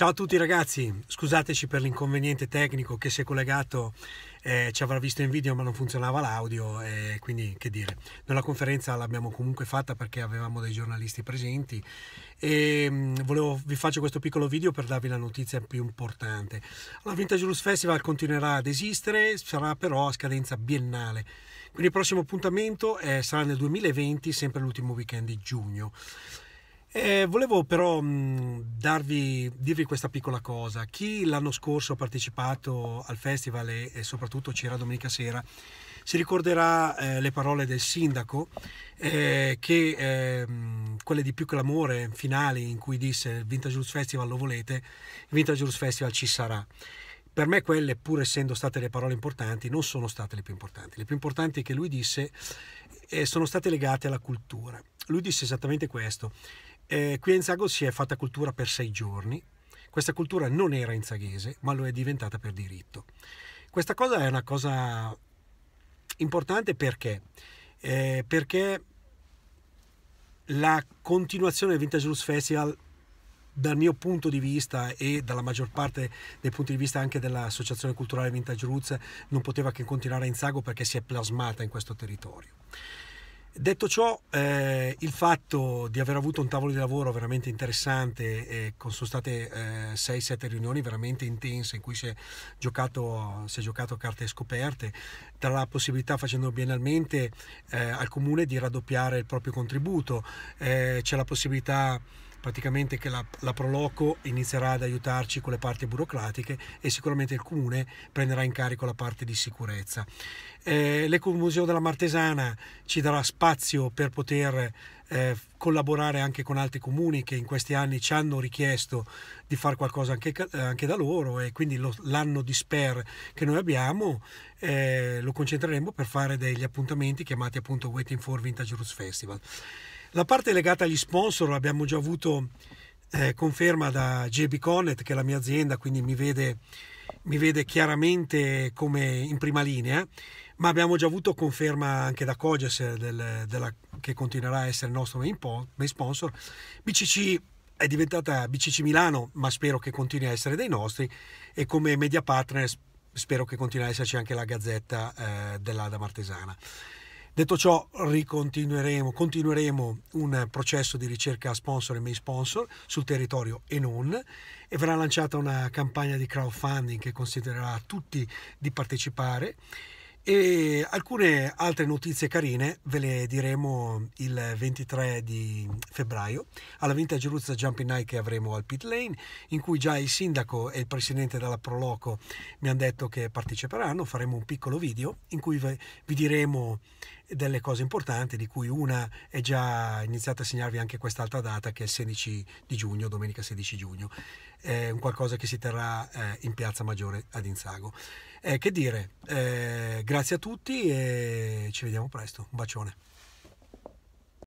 Ciao a tutti ragazzi, scusateci per l'inconveniente tecnico che si è collegato, eh, ci avrà visto in video ma non funzionava l'audio e eh, quindi che dire. Noi la conferenza l'abbiamo comunque fatta perché avevamo dei giornalisti presenti e mh, mm, volevo, vi faccio questo piccolo video per darvi la notizia più importante. La Vintage Luz Festival continuerà ad esistere, sarà però a scadenza biennale. Quindi il prossimo appuntamento eh, sarà nel 2020, sempre l'ultimo weekend di giugno. Eh, volevo però mh, mm, darvi, dirvi questa piccola cosa. Chi l'anno scorso ha partecipato al festival e, e soprattutto c'era domenica sera, si ricorderà eh, le parole del sindaco, eh, che, ehm, quelle di più clamore finali in cui disse il Vintage Roots Festival lo volete, il Vintage Roots Festival ci sarà. Per me quelle, pur essendo state le parole importanti, non sono state le più importanti. Le più importanti che lui disse eh, sono state legate alla cultura. Lui disse esattamente questo eh, qui a Inzago si è fatta cultura per sei giorni. Questa cultura non era inzaghese, ma lo è diventata per diritto. Questa cosa è una cosa importante perché? Eh, perché la continuazione del Vintage Roots Festival dal mio punto di vista e dalla maggior parte dei punti di vista anche dell'Associazione Culturale Vintage Roots non poteva che continuare a Inzago perché si è plasmata in questo territorio. Detto ciò, eh, il fatto di aver avuto un tavolo di lavoro veramente interessante, eh, sono state eh, 6-7 riunioni veramente intense in cui si è, giocato, si è giocato a carte scoperte, darà la possibilità facendo biennalmente eh, al comune di raddoppiare il proprio contributo, eh, c'è la possibilità praticamente che la, la Proloco inizierà ad aiutarci con le parti burocratiche e sicuramente il comune prenderà in carico la parte di sicurezza. Eh, L'Ecomuseo della Martesana ci darà spazio per poter eh, collaborare anche con altri comuni che in questi anni ci hanno richiesto di fare qualcosa anche, eh, anche da loro e quindi l'anno di SPER che noi abbiamo eh, lo concentreremo per fare degli appuntamenti chiamati appunto Waiting for Vintage Roots Festival. La parte legata agli sponsor abbiamo già avuto eh, conferma da JB Connet, che è la mia azienda, quindi mi vede, mi vede chiaramente come in prima linea, ma abbiamo già avuto conferma anche da Coges, del, della, che continuerà a essere il nostro main, main sponsor. BCC è diventata BCC Milano, ma spero che continui a essere dei nostri, e come media partner spero che continui a esserci anche la Gazzetta eh, dell'Ada Martesana. Detto ciò, ricontinueremo, continueremo un processo di ricerca sponsor e main sponsor sul territorio e non e verrà lanciata una campagna di crowdfunding che considererà tutti di partecipare e alcune altre notizie carine ve le diremo il 23 di febbraio alla Vintage Roots Jumping Night che avremo al Pit Lane in cui già il sindaco e il presidente della Proloco mi hanno detto che parteciperanno faremo un piccolo video in cui vi diremo delle cose importanti, di cui una è già iniziata a segnarvi anche quest'altra data che è il 16 di giugno, domenica 16 giugno, è un qualcosa che si terrà eh, in Piazza Maggiore ad Inzago. Eh, che dire, eh, grazie a tutti e ci vediamo presto, un bacione.